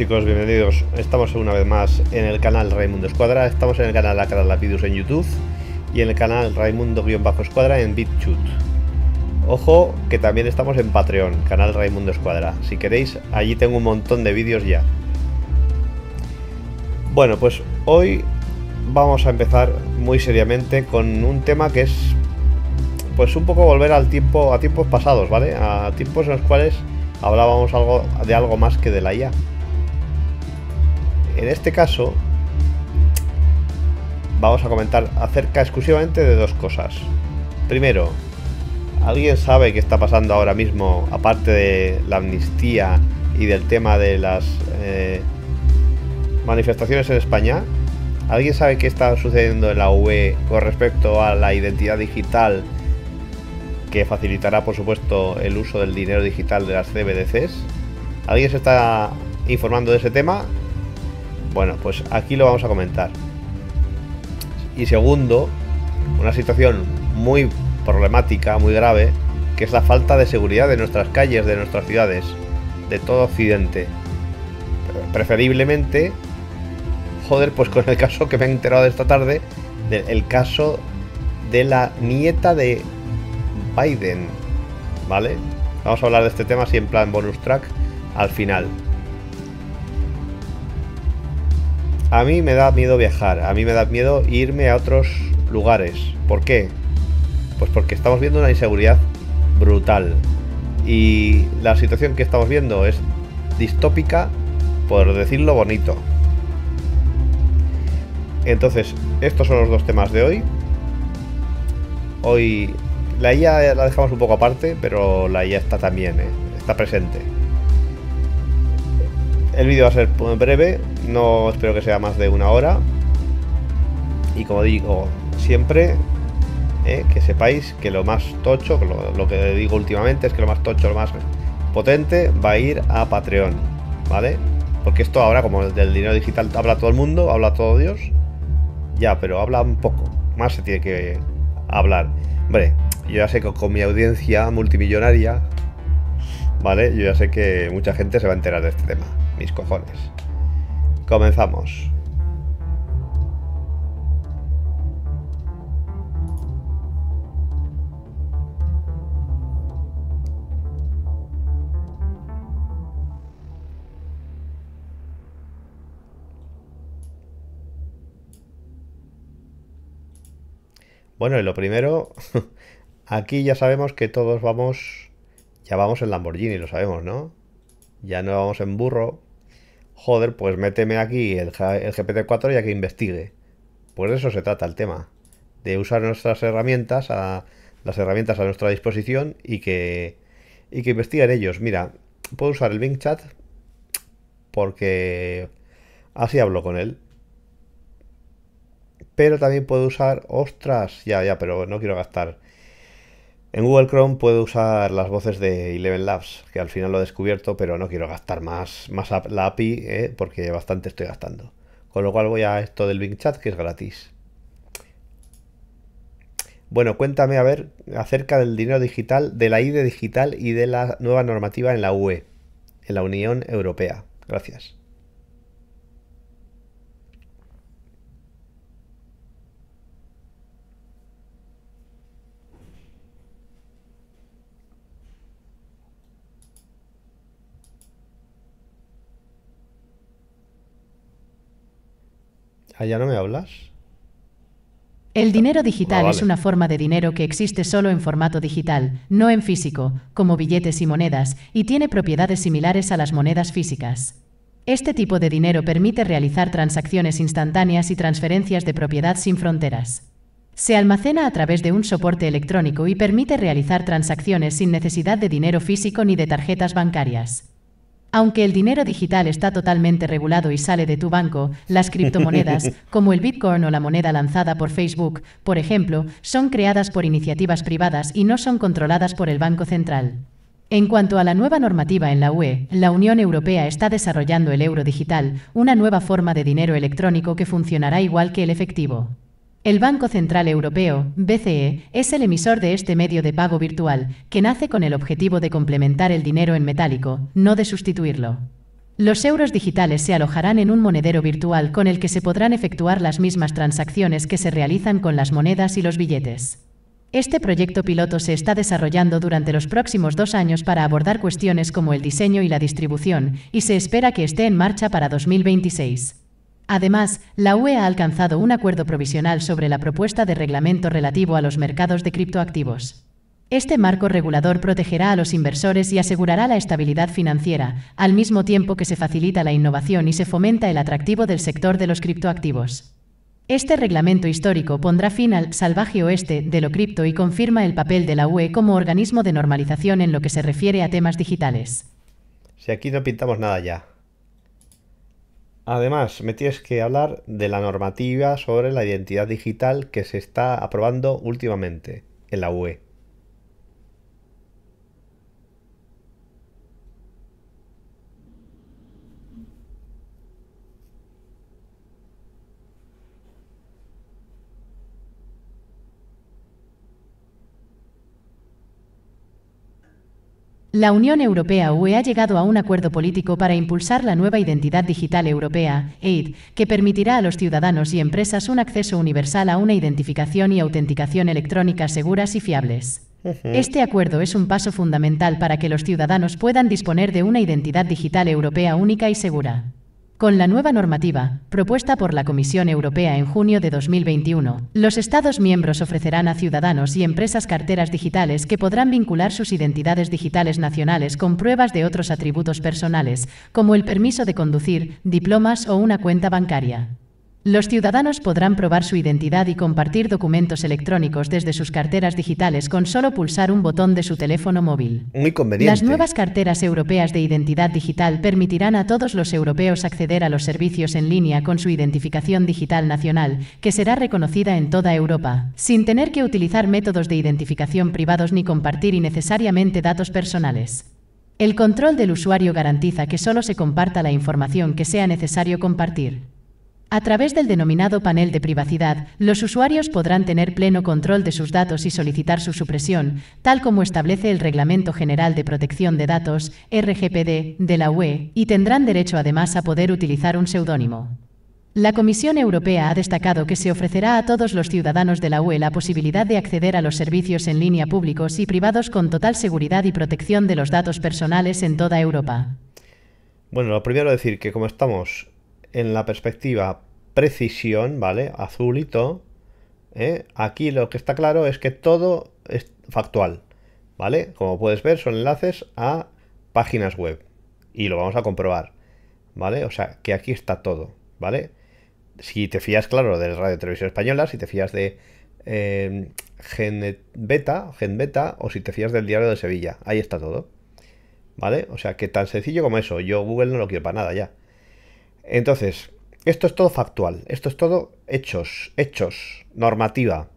chicos, bienvenidos. Estamos una vez más en el canal Raimundo Escuadra, estamos en el canal Acra Lapidus en YouTube y en el canal Raimundo-Escuadra en BitChute Ojo que también estamos en Patreon, canal Raimundo Escuadra. Si queréis, allí tengo un montón de vídeos ya. Bueno, pues hoy vamos a empezar muy seriamente con un tema que es pues un poco volver al tiempo a tiempos pasados, ¿vale? A tiempos en los cuales hablábamos algo de algo más que de la IA. En este caso, vamos a comentar acerca exclusivamente de dos cosas. Primero, ¿alguien sabe qué está pasando ahora mismo, aparte de la amnistía y del tema de las eh, manifestaciones en España? ¿Alguien sabe qué está sucediendo en la UE con respecto a la identidad digital que facilitará, por supuesto, el uso del dinero digital de las CBDCs? ¿Alguien se está informando de ese tema? Bueno, pues aquí lo vamos a comentar. Y segundo, una situación muy problemática, muy grave, que es la falta de seguridad de nuestras calles, de nuestras ciudades, de todo Occidente. Preferiblemente, joder, pues con el caso que me he enterado esta tarde, del el caso de la nieta de Biden, ¿vale? Vamos a hablar de este tema así en plan bonus track al final. A mí me da miedo viajar, a mí me da miedo irme a otros lugares. ¿Por qué? Pues porque estamos viendo una inseguridad brutal. Y la situación que estamos viendo es distópica, por decirlo bonito. Entonces, estos son los dos temas de hoy. Hoy la IA la dejamos un poco aparte, pero la IA está también, ¿eh? está presente. El vídeo va a ser breve, no espero que sea más de una hora. Y como digo siempre, eh, que sepáis que lo más tocho, lo, que digo últimamente es que lo más tocho, lo más potente va a ir a Patreon, ¿vale? Porque esto ahora, como del dinero digital habla todo el mundo, habla todo Dios, ya, pero habla un poco, más se tiene que hablar. Hombre, yo ya sé que con mi audiencia multimillonaria, ¿vale? Yo ya sé que mucha gente se va a enterar de este tema mis cojones. Comenzamos. Bueno, y lo primero, aquí ya sabemos que todos vamos, ya vamos en Lamborghini, lo sabemos, ¿no? Ya no vamos en burro, joder, pues méteme aquí el, GPT-4 y a que investigue. Pues de eso se trata el tema, de usar nuestras herramientas, a, las herramientas a nuestra disposición y que, y que investiguen ellos. Mira, puedo usar el Bing Chat porque así hablo con él. Pero también puedo usar, ostras, ya, ya, pero no quiero gastar. En Google Chrome puedo usar las voces de Eleven Labs, que al final lo he descubierto, pero no quiero gastar más, más la API ¿eh? porque bastante estoy gastando. Con lo cual voy a esto del Bing Chat, que es gratis. Bueno, cuéntame a ver acerca del dinero digital, de la ID digital y de la nueva normativa en la UE, en la Unión Europea. Gracias. ¿Allá no me hablas? El dinero digital ah, es una forma de dinero que existe solo en formato digital, no en físico, como billetes y monedas, y tiene propiedades similares a las monedas físicas. Este tipo de dinero permite realizar transacciones instantáneas y transferencias de propiedad sin fronteras. Se almacena a través de un soporte electrónico y permite realizar transacciones sin necesidad de dinero físico ni de tarjetas bancarias. Aunque el dinero digital está totalmente regulado y sale de tu banco, las criptomonedas, como el Bitcoin o la moneda lanzada por Facebook, por ejemplo, son creadas por iniciativas privadas y no son controladas por el Banco Central. En cuanto a la nueva normativa en la UE, la Unión Europea está desarrollando el euro digital, una nueva forma de dinero electrónico que funcionará igual que el efectivo. El Banco Central Europeo, BCE, es el emisor de este medio de pago virtual, que nace con el objetivo de complementar el dinero en metálico, no de sustituirlo. Los euros digitales se alojarán en un monedero virtual con el que se podrán efectuar las mismas transacciones que se realizan con las monedas y los billetes. Este proyecto piloto se está desarrollando durante los próximos dos años para abordar cuestiones como el diseño y la distribución, y se espera que esté en marcha para 2026. Además, la UE ha alcanzado un acuerdo provisional sobre la propuesta de reglamento relativo a los mercados de criptoactivos. Este marco regulador protegerá a los inversores y asegurará la estabilidad financiera, al mismo tiempo que se facilita la innovación y se fomenta el atractivo del sector de los criptoactivos. Este reglamento histórico pondrá fin al salvaje oeste de lo cripto y confirma el papel de la UE como organismo de normalización en lo que se refiere a temas digitales. Si aquí no pintamos nada ya. Además, me tienes que hablar de la normativa sobre la identidad digital que se está aprobando últimamente en la UE. La Unión Europea UE ha llegado a un acuerdo político para impulsar la nueva identidad digital europea, EID, que permitirá a los ciudadanos y empresas un acceso universal a una identificación y autenticación electrónica seguras y fiables. Este acuerdo es un paso fundamental para que los ciudadanos puedan disponer de una identidad digital europea única y segura. Con la nueva normativa, propuesta por la Comisión Europea en junio de 2021, los Estados miembros ofrecerán a ciudadanos y empresas carteras digitales que podrán vincular sus identidades digitales nacionales con pruebas de otros atributos personales, como el permiso de conducir, diplomas o una cuenta bancaria. Los ciudadanos podrán probar su identidad y compartir documentos electrónicos desde sus carteras digitales con solo pulsar un botón de su teléfono móvil. Las nuevas carteras europeas de identidad digital permitirán a todos los europeos acceder a los servicios en línea con su identificación digital nacional, que será reconocida en toda Europa, sin tener que utilizar métodos de identificación privados ni compartir innecesariamente datos personales. El control del usuario garantiza que solo se comparta la información que sea necesario compartir. A través del denominado panel de privacidad, los usuarios podrán tener pleno control de sus datos y solicitar su supresión, tal como establece el Reglamento General de Protección de Datos, RGPD, de la UE, y tendrán derecho además a poder utilizar un seudónimo. La Comisión Europea ha destacado que se ofrecerá a todos los ciudadanos de la UE la posibilidad de acceder a los servicios en línea públicos y privados con total seguridad y protección de los datos personales en toda Europa. Bueno, lo primero decir que como estamos en la perspectiva precisión, ¿vale? Azulito. ¿eh? Aquí lo que está claro es que todo es factual, ¿vale? Como puedes ver, son enlaces a páginas web. Y lo vamos a comprobar, ¿vale? O sea, que aquí está todo, ¿vale? Si te fías, claro, de Radio Televisión Española, si te fías de eh, Gen Beta, o si te fías del Diario de Sevilla, ahí está todo, ¿vale? O sea, que tan sencillo como eso. Yo Google no lo quiero para nada ya. Entonces, esto es todo factual, esto es todo hechos, hechos, normativa.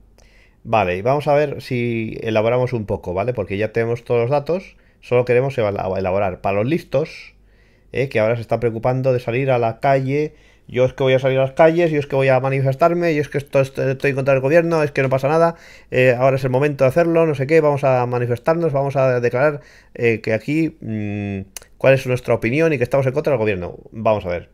Vale, Y vamos a ver si elaboramos un poco, ¿vale? Porque ya tenemos todos los datos, solo queremos elaborar para los listos, ¿eh? que ahora se están preocupando de salir a la calle. Yo es que voy a salir a las calles, yo es que voy a manifestarme, yo es que estoy en estoy contra el gobierno, es que no pasa nada, eh, ahora es el momento de hacerlo, no sé qué, vamos a manifestarnos, vamos a declarar eh, que aquí mm, cuál es nuestra opinión y que estamos en contra del gobierno. Vamos a ver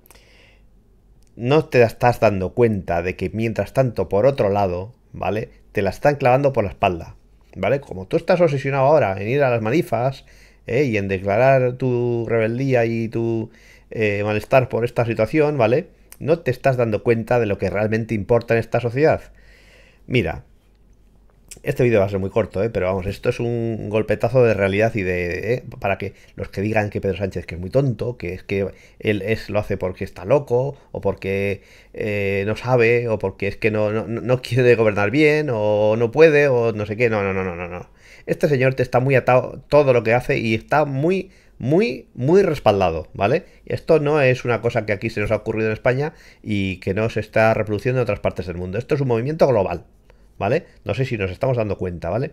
no te estás dando cuenta de que mientras tanto, por otro lado, ¿vale? Te la están clavando por la espalda, ¿vale? Como tú estás obsesionado ahora en ir a las manifas ¿eh? y en declarar tu rebeldía y tu eh, malestar por esta situación, ¿vale? No te estás dando cuenta de lo que realmente importa en esta sociedad. Mira, este vídeo va a ser muy corto, ¿eh? pero vamos, esto es un golpetazo de realidad y de. Eh, para que los que digan que Pedro Sánchez que es muy tonto, que es que él es, lo hace porque está loco, o porque eh, no sabe, o porque es que no, no, no, quiere gobernar bien, o no puede, o no sé qué. No, no, no, no, no, no. Este señor te está muy atado todo lo que hace y está muy, muy, muy respaldado, ¿vale? Esto no es una cosa que aquí se nos ha ocurrido en España y que no se está reproduciendo en otras partes del mundo. Esto es un movimiento global. ¿vale? No sé si nos estamos dando cuenta, ¿vale?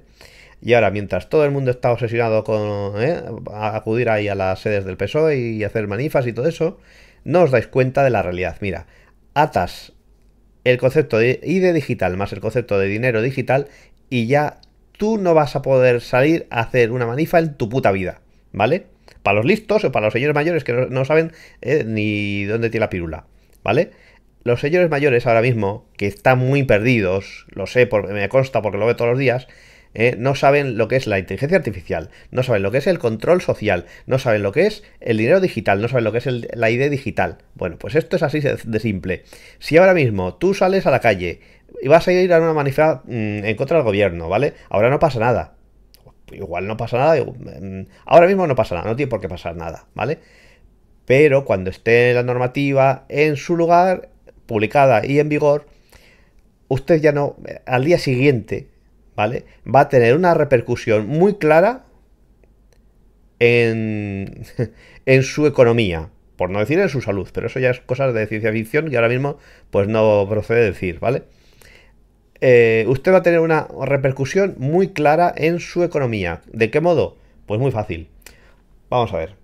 Y ahora, mientras todo el mundo está obsesionado con ¿eh? acudir ahí a las sedes del PSOE y hacer manifas y todo eso, no os dais cuenta de la realidad. Mira, atas el concepto de ID digital más el concepto de dinero digital y ya tú no vas a poder salir a hacer una manifa en tu puta vida, ¿vale? Para los listos o para los señores mayores que no, saben ¿eh? ni dónde tiene la pirula, ¿vale? los señores mayores ahora mismo, que están muy perdidos, lo sé, porque me consta porque lo veo todos los días, eh, no saben lo que es la inteligencia artificial, no saben lo que es el control social, no saben lo que es el dinero digital, no saben lo que es la idea digital. Bueno, pues esto es así de simple. Si ahora mismo tú sales a la calle y vas a ir a una manifestación mm, en contra del gobierno, ¿vale? Ahora no pasa nada. Igual no pasa nada, mm, ahora mismo no pasa nada, no tiene por qué pasar nada, ¿vale? Pero cuando esté la normativa en su lugar, publicada y en vigor, usted ya no, al día siguiente, ¿vale? Va a tener una repercusión muy clara en, en su economía, por no decir en su salud, pero eso ya es cosas de ciencia ficción Y ahora mismo pues no procede decir, ¿vale? Eh, usted va a tener una repercusión muy clara en su economía. ¿De qué modo? Pues muy fácil. Vamos a ver.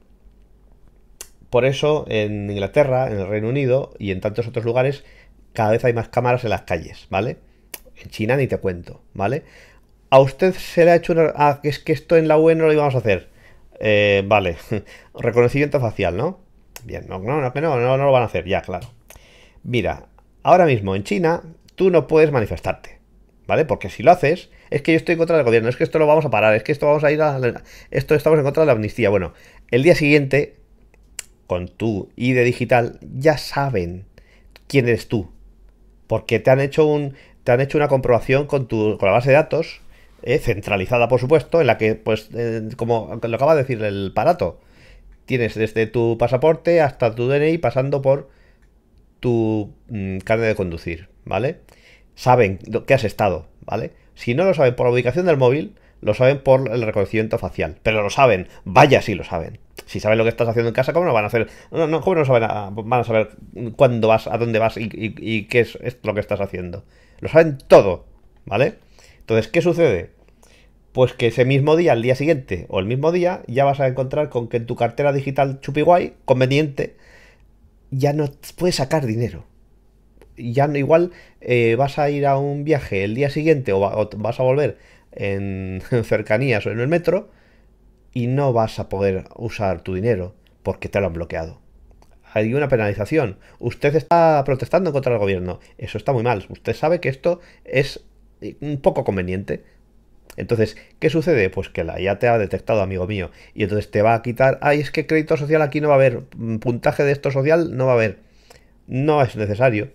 Por eso en Inglaterra, en el Reino Unido y en tantos otros lugares cada vez hay más cámaras en las calles, ¿vale? En China ni te cuento, ¿vale? A usted se le ha hecho una... Ah, es que esto en la UE no lo íbamos a hacer. Eh, vale. Reconocimiento facial, ¿no? Bien, no, no, no, no, no lo van a hacer, ya, claro. Mira, ahora mismo en China tú no puedes manifestarte, ¿vale? Porque si lo haces, es que yo estoy en contra del gobierno, es que esto lo vamos a parar, es que esto vamos a ir a... Esto estamos en contra de la amnistía. Bueno, el día siguiente con tu ID digital, ya saben quién eres tú. Porque te han hecho, un, te han hecho una comprobación con, tu, con la base de datos, eh, centralizada por supuesto, en la que, pues, eh, como lo acaba de decir el parato, tienes desde tu pasaporte hasta tu DNI pasando por tu mm, carne de conducir, ¿vale? Saben que has estado, ¿vale? Si no lo saben por la ubicación del móvil, lo saben por el reconocimiento facial. Pero lo saben. Vaya si lo saben. Si saben lo que estás haciendo en casa, ¿cómo no van a hacer? No, no ¿Cómo no saben van a saber cuándo vas, a dónde vas y, qué es, lo que estás haciendo? Lo saben todo, ¿vale? Entonces, ¿qué sucede? Pues que ese mismo día, al día siguiente o el mismo día, ya vas a encontrar con que en tu cartera digital chupiguay, conveniente, ya no puedes sacar dinero ya no igual eh, vas a ir a un viaje el día siguiente o, vas a volver en cercanías o en el metro y no vas a poder usar tu dinero porque te lo han bloqueado. Hay una penalización. Usted está protestando contra el gobierno. Eso está muy mal. Usted sabe que esto es eh, un poco conveniente. Entonces, ¿qué sucede? Pues que la ya te ha detectado, amigo mío. Y entonces te va a quitar, ay, es que crédito social aquí no va a haber, mm, puntaje de esto social no va a haber. No es necesario.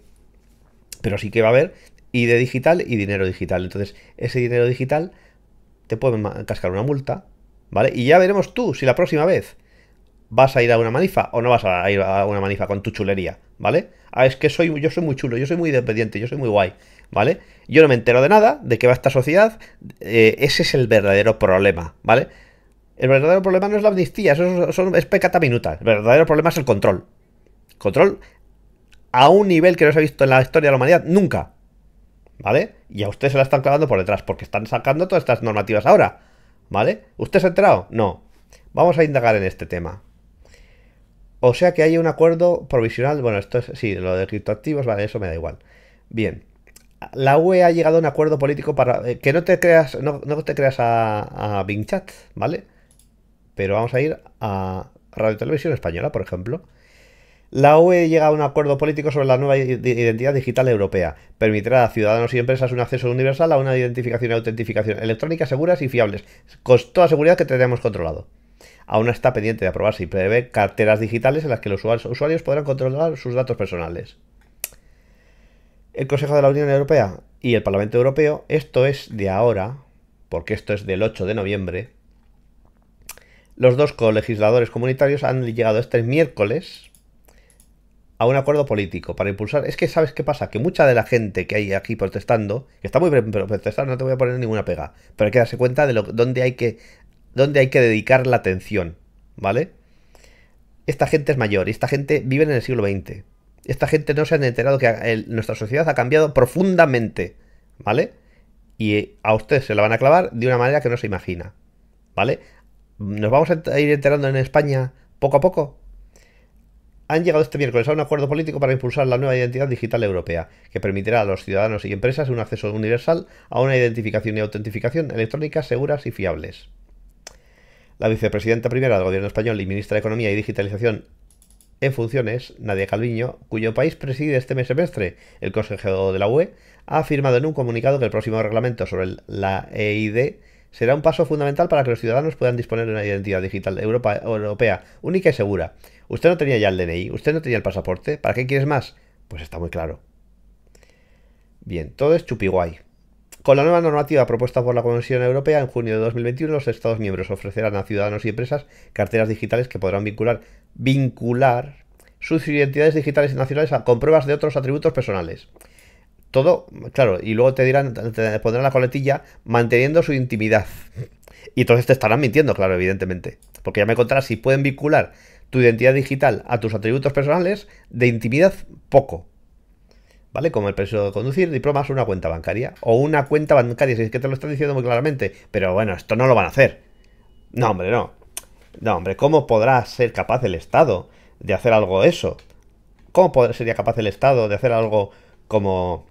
Pero sí que va a haber y de digital y dinero digital. Entonces, ese dinero digital te pueden cascar una multa, ¿vale? Y ya veremos tú si la próxima vez vas a ir a una manifa o no vas a ir a una manifa con tu chulería, ¿vale? Ah, es que soy, yo soy muy chulo, yo soy muy independiente, yo soy muy guay, ¿vale? Yo no me entero de nada, de qué va esta sociedad, eh, ese es el verdadero problema, ¿vale? El verdadero problema no es la amnistía, eso es pecata minuta, el verdadero problema es el control. Control a un nivel que no se ha visto en la historia de la humanidad nunca, ¿vale? Y a usted se la están clavando por detrás, porque están sacando todas estas normativas ahora, ¿vale? ¿Usted se ha enterado? No. Vamos a indagar en este tema. O sea que hay un acuerdo provisional, bueno, esto es, sí, lo de criptoactivos, vale, eso me da igual. Bien. La UE ha llegado a un acuerdo político para... Eh, que no te creas, no, te creas a, a Bing Chat, ¿vale? Pero vamos a ir a Radio Televisión Española, por ejemplo la UE llega a un acuerdo político sobre la nueva identidad digital europea. Permitirá a ciudadanos y empresas un acceso universal a una identificación y autentificación electrónica seguras y fiables, con toda seguridad que tenemos controlado. Aún está pendiente de aprobarse y prevé carteras digitales en las que los usuarios podrán controlar sus datos personales. El Consejo de la Unión Europea y el Parlamento Europeo, esto es de ahora, porque esto es del 8 de noviembre, los dos colegisladores comunitarios han llegado este miércoles a un acuerdo político para impulsar. Es que, ¿sabes qué pasa? Que mucha de la gente que hay aquí protestando, que está muy protestando, no te voy a poner ninguna pega, pero hay que darse cuenta de lo, dónde, hay que, dónde hay que dedicar la atención, ¿vale? Esta gente es mayor y esta gente vive en el siglo XX. Esta gente no se han enterado que nuestra sociedad ha cambiado profundamente, ¿vale? Y eh, a ustedes se la van a clavar de una manera que no se imagina, ¿vale? Nos vamos a ir enterando en España poco a poco, han llegado este miércoles a un acuerdo político para impulsar la nueva identidad digital europea, que permitirá a los ciudadanos y empresas un acceso universal a una identificación y autentificación electrónica seguras y fiables. La vicepresidenta primera del Gobierno español y ministra de Economía y Digitalización en funciones, Nadia Calviño, cuyo país preside este mes semestre el consejero de la UE, ha afirmado en un comunicado que el próximo reglamento sobre la EID será un paso fundamental para que los ciudadanos puedan disponer de una identidad digital europea única y segura. Usted no tenía ya el DNI, usted no tenía el pasaporte, ¿para qué quieres más? Pues está muy claro. Bien, todo es chupiguay. Con la nueva normativa propuesta por la Comisión Europea, en junio de 2021 los Estados miembros ofrecerán a ciudadanos y empresas carteras digitales que podrán vincular, sus identidades digitales y nacionales a, con pruebas de otros atributos personales. Todo, claro, y luego te dirán, te pondrán la coletilla manteniendo su intimidad. Y entonces te estarán mintiendo, claro, evidentemente. Porque ya me contarás si pueden vincular tu identidad digital a tus atributos personales, de intimidad poco. ¿Vale? Como el precio de conducir, diplomas, una cuenta bancaria. O una cuenta bancaria, si es que te lo están diciendo muy claramente. Pero bueno, esto no lo van a hacer. No, hombre, no. No, hombre, ¿cómo podrá ser capaz el Estado de hacer algo eso? ¿Cómo sería capaz el Estado de hacer algo como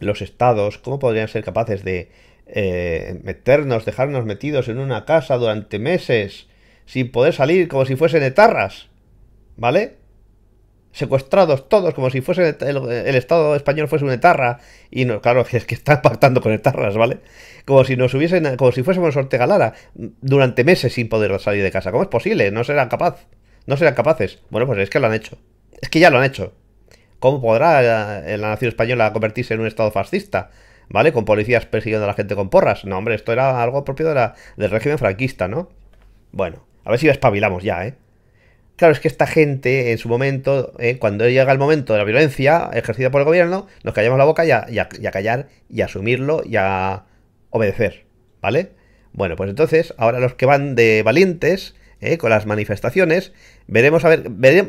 los estados, cómo podrían ser capaces de eh, meternos, dejarnos metidos en una casa durante meses sin poder salir como si fuesen etarras, ¿vale? Secuestrados todos como si fuese el, Estado español fuese una etarra y no, claro, es que están pactando con etarras, ¿vale? Como si nos hubiesen, como si fuésemos Ortega Lara mm, durante meses sin poder salir de casa. ¿Cómo es posible? No serán capaz, no serán capaces. Bueno, pues es que lo han hecho, es que ya lo han hecho. ¿Cómo podrá la nación española convertirse en un Estado fascista? ¿Vale? Con policías persiguiendo a la gente con porras. No, hombre, esto era algo propio del régimen franquista, ¿no? Bueno, a ver si espabilamos ya, ¿eh? Claro, es que esta gente en su momento, ¿eh? cuando llega el momento de la violencia ejercida por el gobierno, nos callamos la boca y a, callar y a asumirlo y a obedecer, ¿vale? Bueno, pues entonces, ahora los que van de valientes eh, con las manifestaciones, veremos a ver, ver,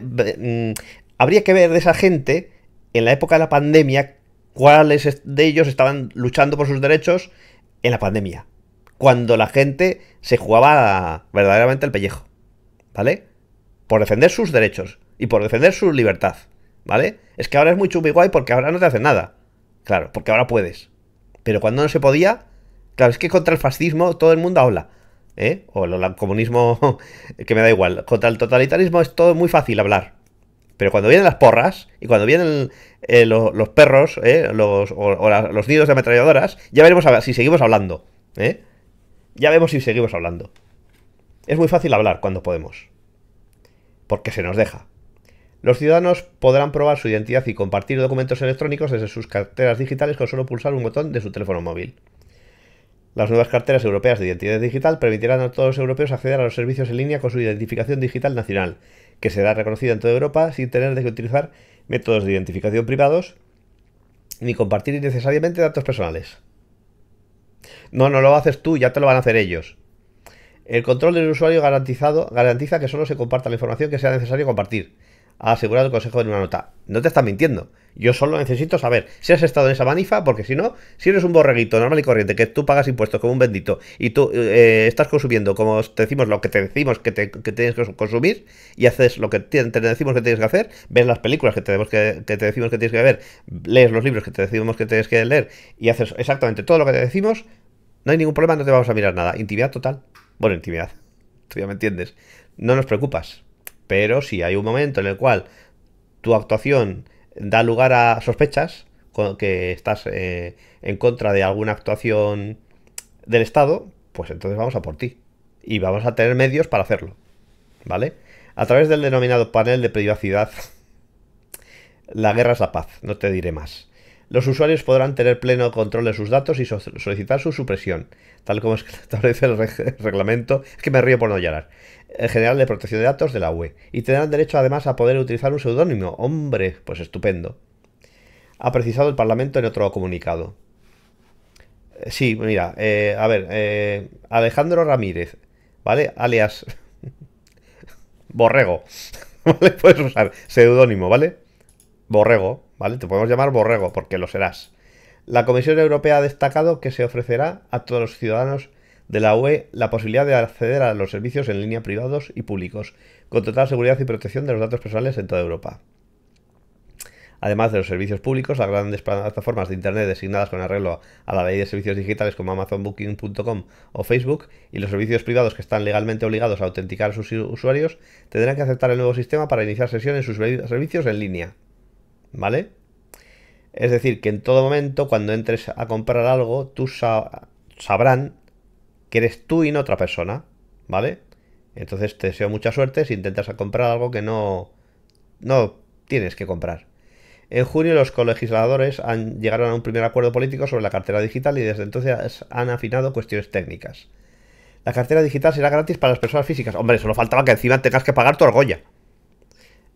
habría que ver de esa gente en la época de la pandemia cuáles de ellos estaban luchando por sus derechos en la pandemia, cuando la gente se jugaba verdaderamente el pellejo, ¿vale? Por defender sus derechos y por defender su libertad, ¿vale? Es que ahora es muy chupi guay porque ahora no te hacen nada, claro, porque ahora puedes. Pero cuando no se podía, claro, es que contra el fascismo todo el mundo habla, ¿eh? O el comunismo, que me da igual, contra el totalitarismo es todo muy fácil hablar, pero cuando vienen las porras y cuando vienen eh, los perros eh, los, o, los nidos de ametralladoras, ya veremos si seguimos hablando. Eh. Ya vemos si seguimos hablando. Es muy fácil hablar cuando podemos. Porque se nos deja. Los ciudadanos podrán probar su identidad y compartir documentos electrónicos desde sus carteras digitales con solo pulsar un botón de su teléfono móvil. Las nuevas carteras europeas de identidad digital permitirán a todos los europeos acceder a los servicios en línea con su identificación digital nacional que será reconocida en toda Europa sin tener que utilizar métodos de identificación privados ni compartir innecesariamente datos personales. No, no lo haces tú, ya te lo van a hacer ellos. El control del usuario garantizado garantiza que solo se comparta la información que sea necesario compartir ha asegurado el consejo de una nota. No te estás mintiendo. Yo solo necesito saber si has estado en esa manifa, porque si no, si eres un borreguito normal y corriente, que tú pagas impuestos como un bendito y tú eh, estás consumiendo como te decimos lo que te decimos que, tienes que consumir y haces lo que te, decimos que tienes que hacer, ves las películas que te, que te decimos que tienes que ver, lees los libros que te decimos que tienes que leer y haces exactamente todo lo que te decimos, no hay ningún problema, no te vamos a mirar nada. Intimidad total. Bueno, intimidad. Tú ya me entiendes. No nos preocupas. Pero si hay un momento en el cual tu actuación da lugar a sospechas, que estás eh, en contra de alguna actuación del Estado, pues entonces vamos a por ti. Y vamos a tener medios para hacerlo. ¿Vale? A través del denominado panel de privacidad, la guerra es la paz, no te diré más los usuarios podrán tener pleno control de sus datos y solicitar su supresión, tal como establece el, reglamento, es que me río por no llorar, el General de Protección de Datos de la UE, y tendrán derecho además a poder utilizar un seudónimo. Hombre, pues estupendo. Ha precisado el Parlamento en otro comunicado. Eh, sí, mira, eh, a ver, eh, Alejandro Ramírez, ¿vale? Alias Borrego, ¿vale? Puedes usar seudónimo, ¿vale? Borrego, ¿vale? Te podemos llamar Borrego porque lo serás. La Comisión Europea ha destacado que se ofrecerá a todos los ciudadanos de la UE la posibilidad de acceder a los servicios en línea privados y públicos, con total seguridad y protección de los datos personales en toda Europa. Además de los servicios públicos, las grandes plataformas de Internet designadas con arreglo a la ley de servicios digitales como Amazon, Booking.com o Facebook y los servicios privados que están legalmente obligados a autenticar a sus usuarios tendrán que aceptar el nuevo sistema para iniciar sesión en sus servicios en línea. ¿vale? Es decir, que en todo momento, cuando entres a comprar algo, tú sabrán que eres tú y no otra persona, ¿vale? Entonces te deseo mucha suerte si intentas a comprar algo que no, no tienes que comprar. En junio los colegisladores han, llegaron a un primer acuerdo político sobre la cartera digital y desde entonces han afinado cuestiones técnicas. La cartera digital será gratis para las personas físicas. Hombre, solo faltaba que encima tengas que pagar tu argolla.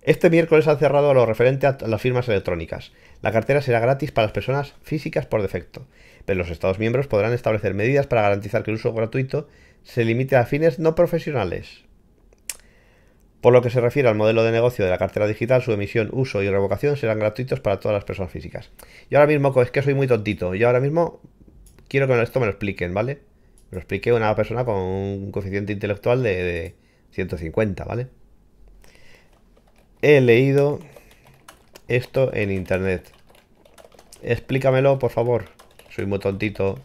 Este miércoles han cerrado lo referente a las firmas electrónicas. La cartera será gratis para las personas físicas por defecto, pero los Estados miembros podrán establecer medidas para garantizar que el uso gratuito se limite a fines no profesionales. Por lo que se refiere al modelo de negocio de la cartera digital, su emisión, uso y revocación serán gratuitos para todas las personas físicas. Y ahora mismo, es que soy muy tontito, yo ahora mismo quiero que esto me lo expliquen, ¿vale? Me lo explique una persona con un coeficiente intelectual de, de 150, ¿vale? He leído esto en internet. Explícamelo, por favor. Soy muy tontito.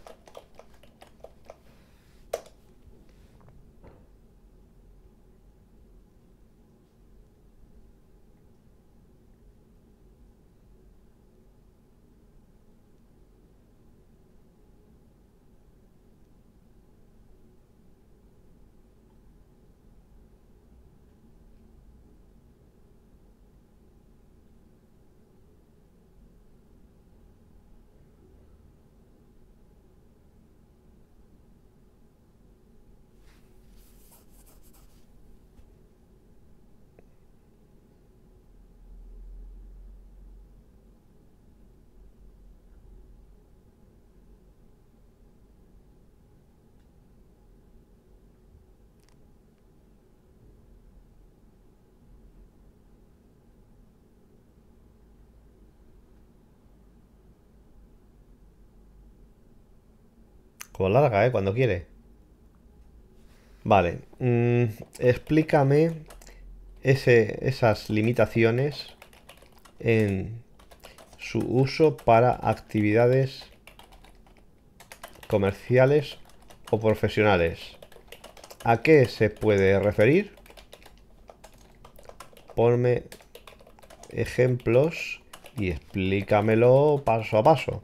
¿eh? Cuando quiere. Vale. Mm, explícame esas limitaciones en su uso para actividades comerciales o profesionales. ¿A qué se puede referir? Ponme ejemplos y explícamelo paso a paso.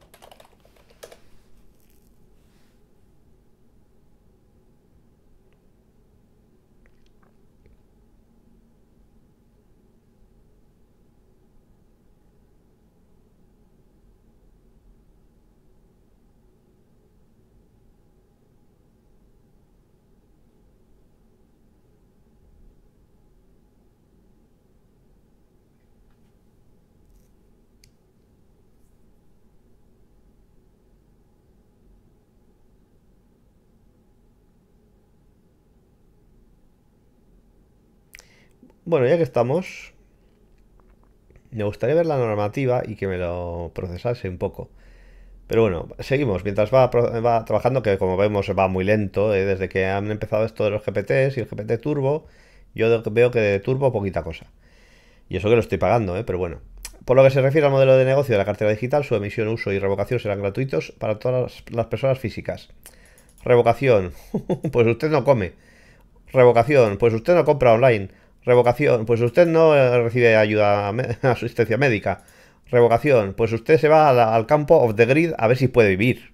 Bueno, ya que estamos, me gustaría ver la normativa y que me lo procesase un poco. Pero bueno, seguimos. Mientras va, trabajando, que como vemos va muy lento, eh, desde que han empezado esto de los GPTs y el GPT Turbo, yo veo que de Turbo poquita cosa. Y eso que lo estoy pagando, eh, pero bueno. Por lo que se refiere al modelo de negocio de la cartera digital, su emisión, uso y revocación serán gratuitos para todas las personas físicas. Revocación, pues usted no come. Revocación, pues usted no compra online. Revocación, pues usted no eh, recibe ayuda, asistencia médica. Revocación, pues usted se va al campo of the grid a ver si puede vivir.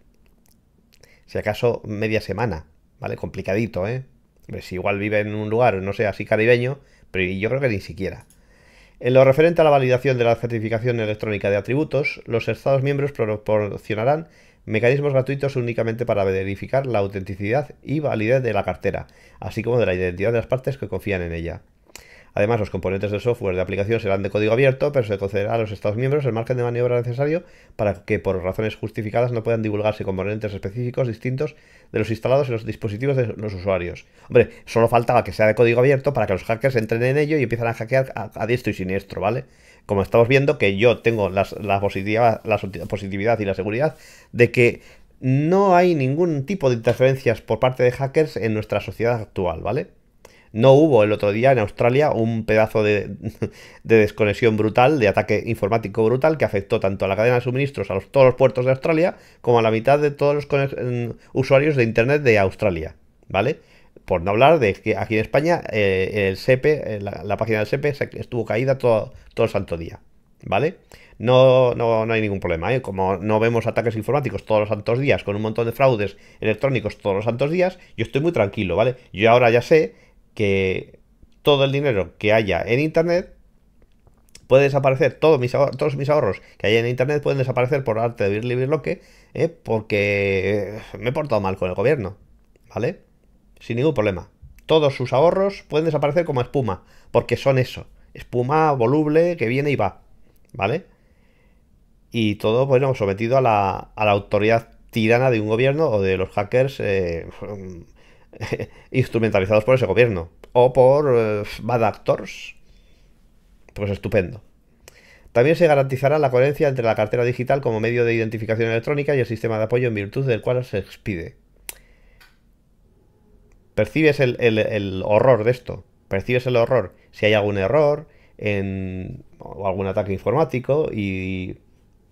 Si acaso media semana, ¿vale? Complicadito, ¿eh? Pues si igual vive en un lugar, no sé, así caribeño, pero yo creo que ni siquiera. En lo referente a la validación de la certificación electrónica de atributos, los Estados miembros proporcionarán mecanismos gratuitos únicamente para verificar la autenticidad y validez de la cartera, así como de la identidad de las partes que confían en ella. Además, los componentes del software de aplicación serán de código abierto, pero se concederá a los Estados miembros el margen de maniobra necesario para que, por razones justificadas, no puedan divulgarse componentes específicos distintos de los instalados en los dispositivos de los usuarios. Hombre, solo faltaba que sea de código abierto para que los hackers entren en ello y empiezan a hackear a, diestro y siniestro, ¿vale? Como estamos viendo que yo tengo las, la positividad y la seguridad de que no hay ningún tipo de interferencias por parte de hackers en nuestra sociedad actual, ¿vale? No hubo el otro día en Australia un pedazo de, desconexión brutal, de ataque informático brutal, que afectó tanto a la cadena de suministros a todos los puertos de Australia como a la mitad de todos los mm, usuarios de Internet de Australia. ¿Vale? Por no hablar de que aquí en España eh, el SEPE, eh, la, página del SEPE estuvo caída todo, el santo día. ¿Vale? No, no, no, hay ningún problema, ¿eh? Como no vemos ataques informáticos todos los santos días, con un montón de fraudes electrónicos todos los santos días, yo estoy muy tranquilo, ¿vale? Yo ahora ya sé que todo el dinero que haya en Internet puede desaparecer, todos mis, ahorros, todos mis ahorros que haya en Internet pueden desaparecer por arte de vivir bloque, eh, porque eh, me he portado mal con el gobierno, ¿vale? Sin ningún problema. Todos sus ahorros pueden desaparecer como espuma, porque son eso, espuma voluble que viene y va, ¿vale? Y todo, bueno, sometido a la, a la autoridad tirana de un gobierno o de los hackers eh, instrumentalizados por ese gobierno o por eh, bad actors. Pues estupendo. También se garantizará la coherencia entre la cartera digital como medio de identificación electrónica y el sistema de apoyo en virtud del cual se expide. Percibes el, el horror de esto. Percibes el horror si hay algún error en, o algún ataque informático y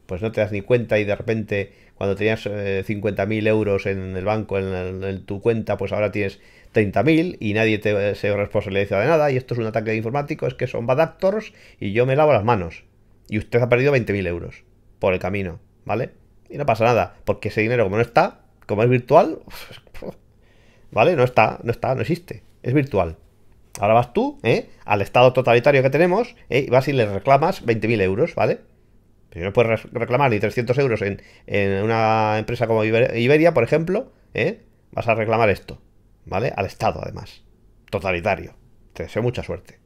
pues no te das ni cuenta y de repente cuando tenías 50.000 eh, euros en el banco, en, tu cuenta, pues ahora tienes 30.000 y nadie te, eh, se responsabiliza de nada y esto es un ataque informático, es que son bad actors y yo me lavo las manos. Y usted ha perdido 20.000 euros por el camino, ¿vale? Y no pasa nada, porque ese dinero como no está, como es virtual, ¿vale? No está, no está, no existe, es virtual. Ahora vas tú, ¿eh? Al estado totalitario que tenemos, ¿eh? y vas y le reclamas 20.000 euros, ¿vale? no puedes reclamar ni 300 euros en, una empresa como Iberia, por ejemplo, ¿eh? vas a reclamar esto, ¿vale? Al Estado, además. Totalitario. Te deseo mucha suerte.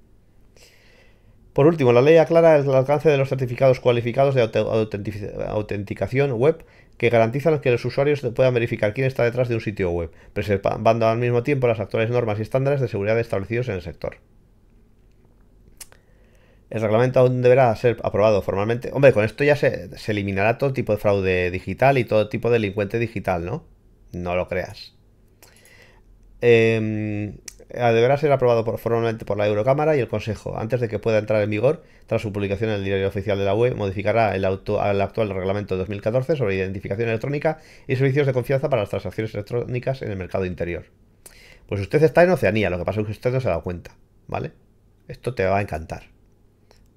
Por último, la ley aclara el alcance de los certificados cualificados de autenticación web que garantizan que los usuarios puedan verificar quién está detrás de un sitio web, preservando al mismo tiempo las actuales normas y estándares de seguridad establecidos en el sector. El reglamento aún deberá ser aprobado formalmente. Hombre, con esto ya se, eliminará todo tipo de fraude digital y todo tipo de delincuente digital, ¿no? No lo creas. Em, ah, deberá ser aprobado por, formalmente por la Eurocámara y el Consejo. Antes de que pueda entrar en vigor, tras su publicación en el diario oficial de la UE, modificará el, el actual reglamento 2014 sobre identificación electrónica y servicios de confianza para las transacciones electrónicas en el mercado interior. Pues usted está en Oceanía, lo que pasa es que usted no se ha dado cuenta, ¿vale? Esto te va a encantar.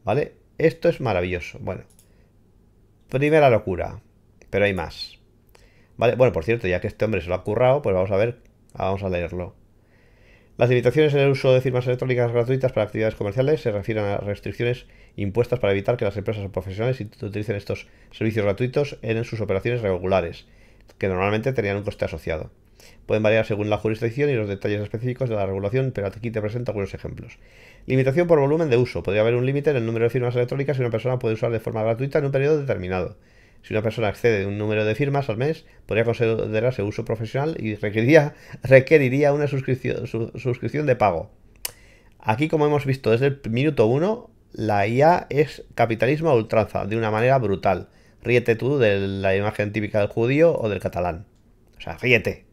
¿Vale? Esto es maravilloso. Bueno. Primera locura. Pero hay más. ¿Vale? Bueno, por cierto, ya que este hombre se lo ha currado, pues vamos a ver. Ah, vamos a leerlo. Las limitaciones en el uso de firmas electrónicas gratuitas para actividades comerciales se refieren a restricciones impuestas para evitar que las empresas o profesionales utilicen estos servicios gratuitos en sus operaciones regulares, que normalmente tenían un coste asociado. Pueden variar según la jurisdicción y los detalles específicos de la regulación, pero aquí te presento algunos ejemplos. Limitación por volumen de uso. Podría haber un límite en el número de firmas electrónicas que una persona puede usar de forma gratuita en un periodo determinado. Si una persona excede un número de firmas al mes, podría considerarse uso profesional y requeriría, una suscripción, suscripción de pago. Aquí, como hemos visto desde el minuto 1, la IA es capitalismo a ultranza, de una manera brutal. Ríete tú de la imagen típica del judío o del catalán. O sea, ríete.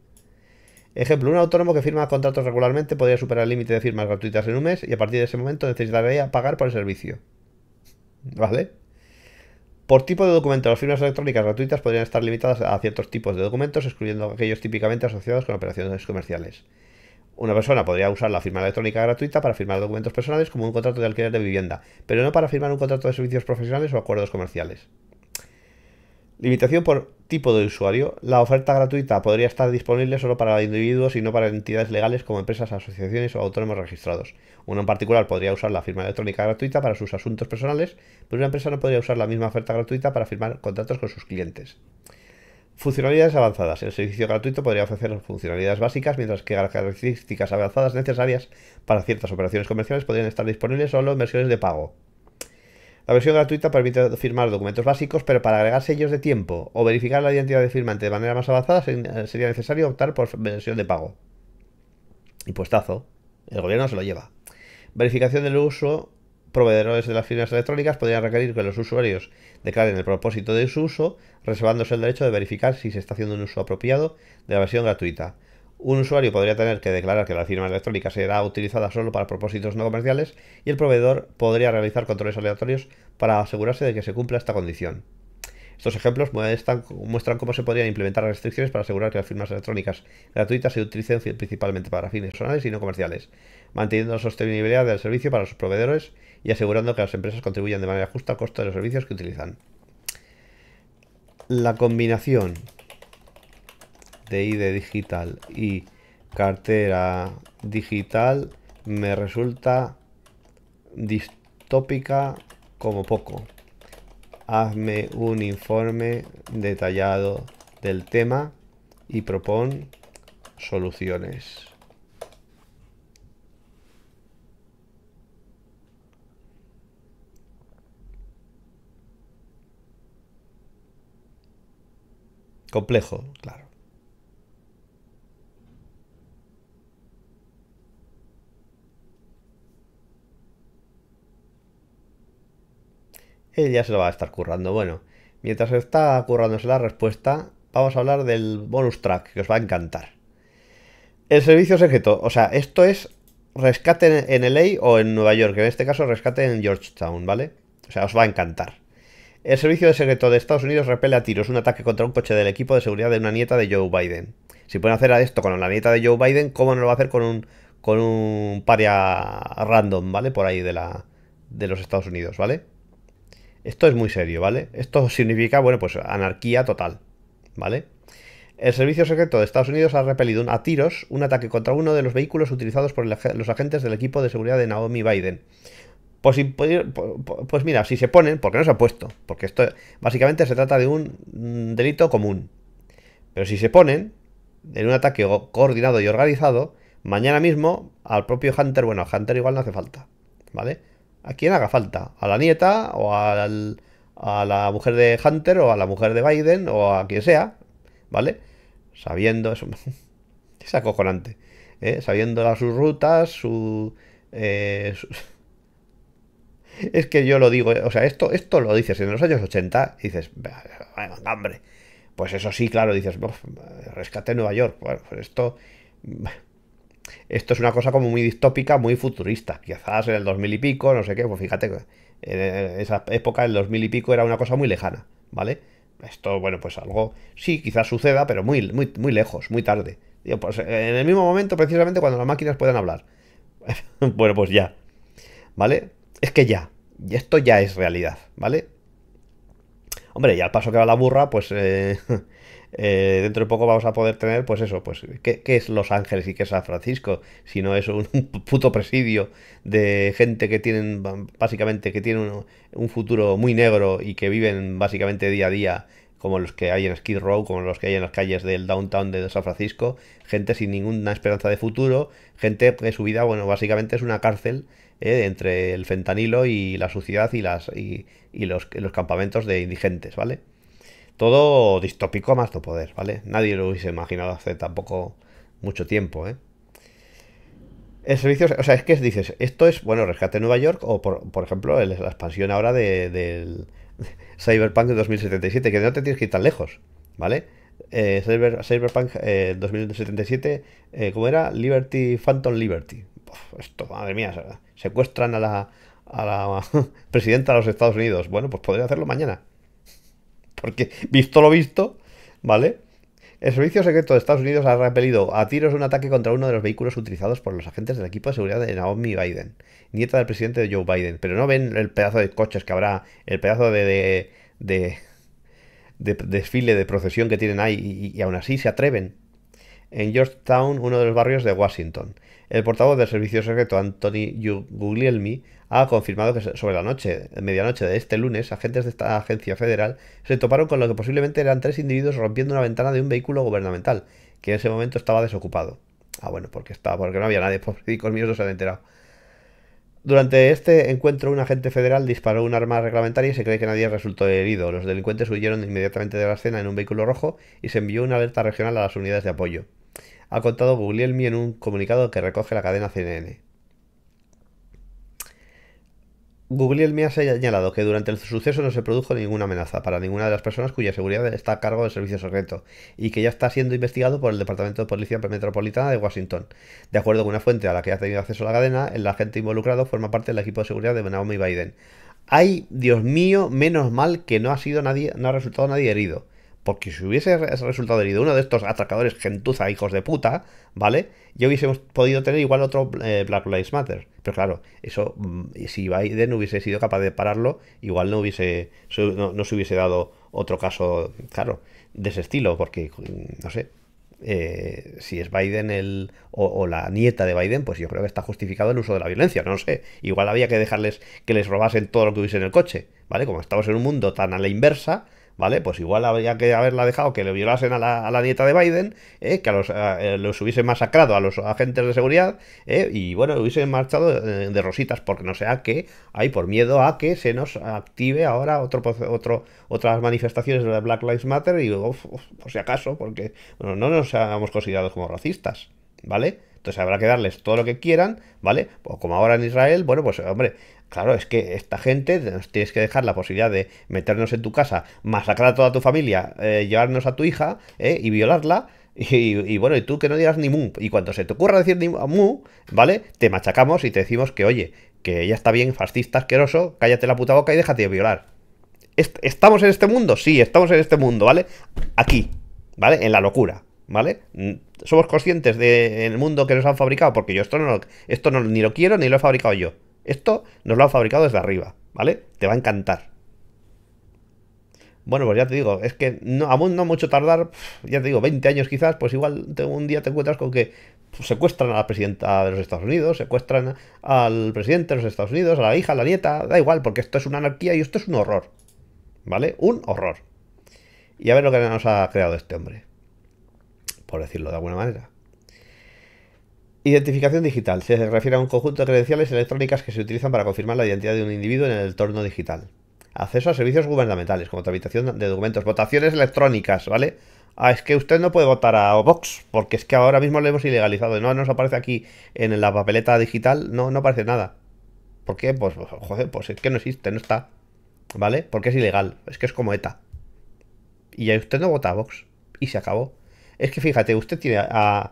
Ejemplo, un autónomo que firma contratos regularmente podría superar el límite de firmas gratuitas en un mes y a partir de ese momento necesitaría pagar por el servicio. ¿Vale? Por tipo de documento, las firmas electrónicas gratuitas podrían estar limitadas a ciertos tipos de documentos, excluyendo aquellos típicamente asociados con operaciones comerciales. Una persona podría usar la firma electrónica gratuita para firmar documentos personales como un contrato de alquiler de vivienda, pero no para firmar un contrato de servicios profesionales o acuerdos comerciales. Limitación por tipo de usuario. La oferta gratuita podría estar disponible solo para individuos y no para entidades legales como empresas, asociaciones o autónomos registrados. Uno en particular podría usar la firma electrónica gratuita para sus asuntos personales, pero una empresa no podría usar la misma oferta gratuita para firmar contratos con sus clientes. Funcionalidades avanzadas. El servicio gratuito podría ofrecer funcionalidades básicas, mientras que las características avanzadas necesarias para ciertas operaciones comerciales podrían estar disponibles solo en versiones de pago. La versión gratuita permite firmar documentos básicos, pero para agregar sellos de tiempo o verificar la identidad de firmante de manera más avanzada sería necesario optar por versión de pago. Y puestazo, el gobierno se lo lleva. Verificación del uso. Proveedores de las firmas electrónicas podrían requerir que los usuarios declaren el propósito de su uso, reservándose el derecho de verificar si se está haciendo un uso apropiado de la versión gratuita. Un usuario podría tener que declarar que la firma electrónica será utilizada solo para propósitos no comerciales y el proveedor podría realizar controles aleatorios para asegurarse de que se cumpla esta condición. Estos ejemplos muestran, cómo se podrían implementar restricciones para asegurar que las firmas electrónicas gratuitas se utilicen principalmente para fines personales y no comerciales, manteniendo la sostenibilidad del servicio para sus proveedores y asegurando que las empresas contribuyan de manera justa al costo de los servicios que utilizan. La combinación de ID digital y cartera digital me resulta distópica como poco. Hazme un informe detallado del tema y propon soluciones. Complejo, claro. ya se lo va a estar currando. Bueno, mientras está currándose la respuesta, vamos a hablar del bonus track, que os va a encantar. El servicio secreto, o sea, esto es rescate en LA o en Nueva York, en este caso rescate en Georgetown, ¿vale? O sea, os va a encantar. El servicio de secreto de Estados Unidos repele a tiros un ataque contra un coche del equipo de seguridad de una nieta de Joe Biden. Si pueden hacer esto con la nieta de Joe Biden, ¿cómo no lo va a hacer con un, con un paria random, ¿vale? Por ahí de, la, de los Estados Unidos, ¿vale? Esto es muy serio, ¿vale? Esto significa, bueno, pues anarquía total, ¿vale? El Servicio Secreto de Estados Unidos ha repelido a tiros un ataque contra uno de los vehículos utilizados por los agentes del equipo de seguridad de Naomi Biden. Pues, pues, mira, si se ponen, porque no se ha puesto, porque esto básicamente se trata de un mm, delito común. Pero si se ponen en un ataque coordinado y organizado, mañana mismo al propio Hunter, bueno, Hunter igual no hace falta, ¿vale? a quien haga falta, a la nieta o al, a la mujer de Hunter o a la mujer de Biden o a quien sea, ¿vale? Sabiendo, eso es acojonante, ¿eh? sabiendo sus rutas, su, eh, Es que yo lo digo, o sea, esto, esto lo dices en los años 80, dices, hambre. Pues eso sí, claro, dices, rescate Nueva York. Bueno, pues esto esto es una cosa como muy distópica, muy futurista. Quizás en el 2000 y pico, no sé qué, pues fíjate, en eh, esa época, el 2000 y pico, era una cosa muy lejana, ¿vale? Esto, bueno, pues algo sí, quizás suceda, pero muy, muy, muy lejos, muy tarde. pues en el mismo momento, precisamente cuando las máquinas puedan hablar. bueno, pues ya, ¿vale? Es que ya, y esto ya es realidad, ¿vale? Hombre, y al paso que va la burra, pues eh, Eh, dentro de poco vamos a poder tener, pues eso, pues ¿qué, es Los Ángeles y qué es San Francisco, si no es un, puto presidio de gente que tienen, básicamente, que tienen un, futuro muy negro y que viven básicamente día a día como los que hay en Skid Row, como los que hay en las calles del downtown de San Francisco, gente sin ninguna esperanza de futuro, gente que su vida, bueno, básicamente es una cárcel eh, entre el fentanilo y la suciedad y, las, y, los, campamentos de indigentes, ¿vale? Todo distópico más no poder, ¿vale? Nadie lo hubiese imaginado hace tampoco mucho tiempo, ¿eh? El servicio, o sea, es que dices, esto es, bueno, Rescate Nueva York o, por, ejemplo, la expansión ahora de, del Cyberpunk de 2077, que no te tienes que ir tan lejos, ¿vale? Eh, Cyberpunk eh, 2077, eh, ¿cómo era? Liberty, Phantom Liberty. esto, madre mía, secuestran a la, a la presidenta de los Estados Unidos. Bueno, pues podría hacerlo mañana porque visto lo visto, ¿vale? El Servicio Secreto de Estados Unidos ha repelido a tiros un ataque contra uno de los vehículos utilizados por los agentes del equipo de seguridad de Naomi Biden, nieta del presidente Joe Biden. Pero no ven el pedazo de coches que habrá, el pedazo de, desfile, de procesión que tienen ahí, y, y aún así se atreven. En Georgetown, uno de los barrios de Washington, el portavoz del Servicio Secreto, Anthony Guglielmi, ha confirmado que sobre la noche, medianoche de este lunes, agentes de esta agencia federal se toparon con lo que posiblemente eran tres individuos rompiendo una ventana de un vehículo gubernamental, que en ese momento estaba desocupado. Ah, bueno, porque estaba, porque no había nadie, por míos no se han enterado. Durante este encuentro, un agente federal disparó un arma reglamentaria y se cree que nadie resultó herido. Los delincuentes huyeron inmediatamente de la escena en un vehículo rojo y se envió una alerta regional a las unidades de apoyo. Ha contado Guglielmi en un comunicado que recoge la cadena CNN. Google y el ha señalado que durante el suceso no se produjo ninguna amenaza para ninguna de las personas cuya seguridad está a cargo del servicio secreto y que ya está siendo investigado por el Departamento de Policía Metropolitana de Washington. De acuerdo con una fuente a la que ha tenido acceso la cadena, el agente involucrado forma parte del equipo de seguridad de y Biden. Ay, Dios mío, menos mal que no ha sido nadie, no ha resultado nadie herido. Porque si hubiese resultado herido uno de estos atracadores gentuza, hijos de puta, ¿vale? Ya hubiésemos podido tener igual otro eh, Black Lives Matter. Pero claro, eso, mm, si Biden hubiese sido capaz de pararlo, igual no, hubiese, no, se hubiese dado otro caso, claro, de ese estilo, porque, mm, no sé, eh, si es Biden el, o, la nieta de Biden, pues yo creo que está justificado el uso de la violencia, no sé. Igual había que dejarles que les robasen todo lo que hubiese en el coche, ¿vale? Como estamos en un mundo tan a la inversa, ¿vale? Pues igual habría que haberla dejado que le violasen a la, a la nieta de Biden, ¿eh? que a los, eh, hubiese los, masacrado a los agentes de seguridad, eh, y bueno, hubiesen marchado eh, de, rositas, porque no sea que hay por miedo a que se nos active ahora otro, otro otras manifestaciones de Black Lives Matter, y luego, por si acaso, porque no nos hemos considerado como racistas, ¿vale? Entonces habrá que darles todo lo que quieran, ¿vale? O pues como ahora en Israel, bueno, pues hombre, claro, es que esta gente nos tienes que dejar la posibilidad de meternos en tu casa, masacrar a toda tu familia, eh, llevarnos a tu hija eh, y violarla. Y, bueno, y tú que no digas ni mu. Y cuando se te ocurra decir ni mu, ¿vale? Te machacamos y te decimos que, oye, que ya está bien, fascista, asqueroso, cállate la puta boca y déjate de violar. ¿Estamos en este mundo? Sí, estamos en este mundo, ¿vale? Aquí, ¿vale? En la locura. ¿vale? Mm, somos conscientes del mundo que nos han fabricado, porque yo esto, no, esto ni lo quiero ni lo he fabricado yo. Esto nos lo han fabricado desde arriba, ¿vale? Te va a encantar. Bueno, pues ya te digo, es que no, aún no mucho tardar, ya te digo, 20 años quizás, pues igual un día te encuentras con que secuestran a la presidenta de los Estados Unidos, secuestran al presidente de los Estados Unidos, a la hija, a la nieta, da igual, porque esto es una anarquía y esto es un horror, ¿vale? Un horror. Y a ver lo que nos ha creado este hombre por decirlo de alguna manera. Identificación digital. Se refiere a un conjunto de credenciales electrónicas que se utilizan para confirmar la identidad de un individuo en el entorno digital. Acceso a servicios gubernamentales, como tramitación de documentos, votaciones electrónicas, ¿vale? Ah, es que usted no puede votar a Vox, porque es que ahora mismo lo hemos ilegalizado. No nos aparece aquí en la papeleta digital, no, no aparece nada. ¿Por qué? Pues, joder, pues es que no existe, no está. ¿Vale? Porque es ilegal, es que es como ETA. Y ahí usted no vota a Vox. Y se acabó. Es que fíjate, usted tiene a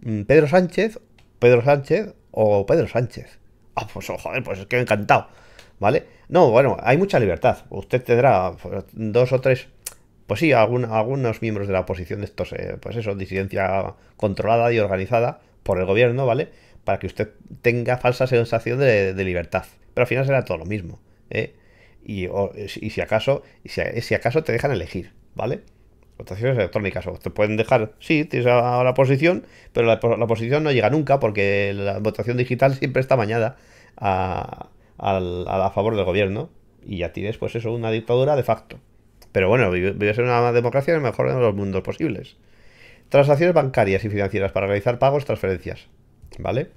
mm, Pedro Sánchez, Pedro Sánchez o Pedro Sánchez. Ah, pues oh, joder, pues es que encantado. ¿Vale? No, bueno, hay mucha libertad. Usted tendrá pues, dos o tres. Pues sí, algunos miembros de la oposición de estos, eh, pues eso, disidencia controlada y organizada por el gobierno, ¿vale? Para que usted tenga falsa sensación de, libertad. Pero al final será todo lo mismo, ¿eh? Y, si acaso, y si, si acaso te dejan elegir, ¿vale? votaciones electrónicas. O te pueden dejar, sí, tienes a la posición, pero la, oposición no llega nunca porque la votación digital siempre está mañada a, favor del gobierno. Y ya tienes, pues eso, una dictadura de facto. Pero bueno, vives en una democracia en el mejor de los mundos posibles. Transacciones bancarias y financieras para realizar pagos, transferencias. ¿Vale?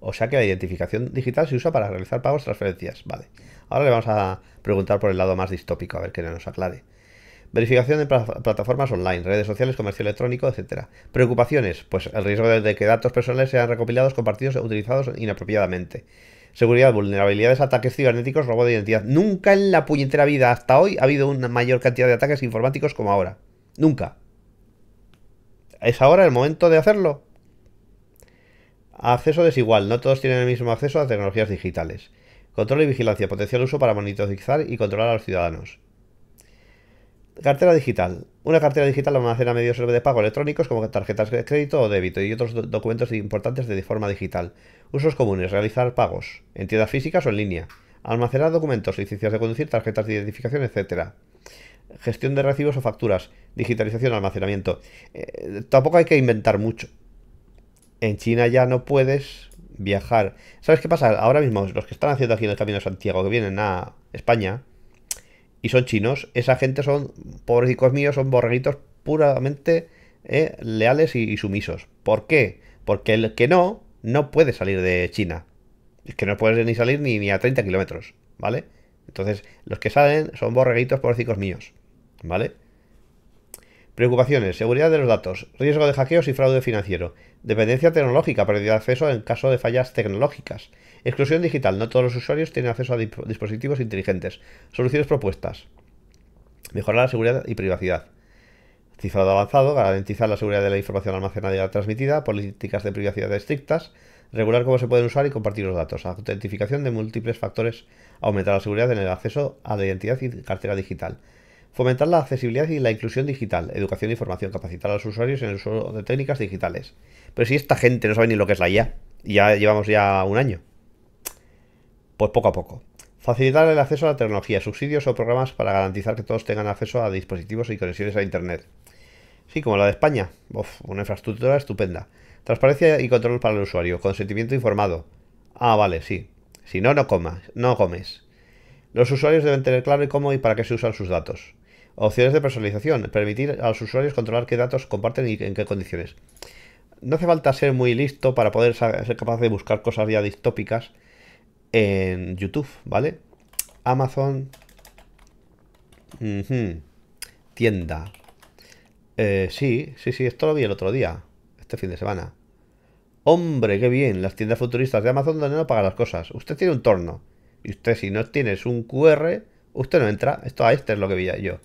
O sea que la identificación digital se usa para realizar pagos, transferencias. Vale. Ahora le vamos a preguntar por el lado más distópico, a ver que nos aclare. Verificación de plataformas online, redes sociales, comercio electrónico, etc. Preocupaciones, pues el riesgo de que datos personales sean recopilados, compartidos o utilizados inapropiadamente. Seguridad, vulnerabilidades, ataques cibernéticos, robo de identidad. Nunca en la puñetera vida hasta hoy ha habido una mayor cantidad de ataques informáticos como ahora. Nunca. ¿Es ahora el momento de hacerlo? Acceso desigual. No todos tienen el mismo acceso a tecnologías digitales. Control y vigilancia. Potencial uso para monitorizar y controlar a los ciudadanos. Cartera digital. Una cartera digital almacena medios de pago electrónicos como tarjetas de crédito o débito y otros documentos importantes de forma digital. Usos comunes, realizar pagos, Entidades físicas o en línea. Almacenar documentos, licencias de conducir, tarjetas de identificación, etc. Gestión de recibos o facturas, digitalización, almacenamiento. Eh, tampoco hay que inventar mucho. En China ya no puedes viajar. ¿Sabes qué pasa? Ahora mismo los que están haciendo aquí en el Camino de Santiago, que vienen a España, y son chinos. Esa gente son, pobrecicos míos, son borreguitos puramente eh, leales y, sumisos. ¿Por qué? Porque el que no, no puede salir de China. Es que no puede ni salir ni, ni a 30 kilómetros, ¿vale? Entonces, los que salen son borreguitos, pobrecicos míos, ¿vale? Preocupaciones, seguridad de los datos, riesgo de hackeos y fraude financiero, dependencia tecnológica, pérdida de acceso en caso de fallas tecnológicas, exclusión digital, no todos los usuarios tienen acceso a dispositivos inteligentes, soluciones propuestas, mejorar la seguridad y privacidad. Cifrado avanzado, garantizar la seguridad de la información almacenada y transmitida, políticas de privacidad estrictas, regular cómo se pueden usar y compartir los datos, autentificación de múltiples factores, aumentar la seguridad en el acceso a la identidad y cartera digital. Fomentar la accesibilidad y la inclusión digital, educación y formación, capacitar a los usuarios en el uso de técnicas digitales. Pero si esta gente no sabe ni lo que es la IA, ya llevamos ya un año. Pues poco a poco. Facilitar el acceso a la tecnología, subsidios o programas para garantizar que todos tengan acceso a dispositivos y conexiones a Internet. Sí, como la de España. una infraestructura estupenda. Transparencia y control para el usuario. Consentimiento informado. Ah, vale, sí. Si no, no comas, no comes. Los usuarios deben tener claro cómo y para qué se usan sus datos. Opciones de personalización. Permitir a los usuarios controlar qué datos comparten y en qué condiciones. No hace falta ser muy listo para poder ser capaz de buscar cosas ya distópicas en YouTube, ¿vale? Amazon. Tienda. Eh, sí, sí, sí, esto lo vi el otro día. Este fin de semana. Hombre, qué bien. Las tiendas futuristas de Amazon donde no pagan las cosas. Usted tiene un torno. Y usted si no tienes un QR, usted no entra. Esto a este es lo que vi yo.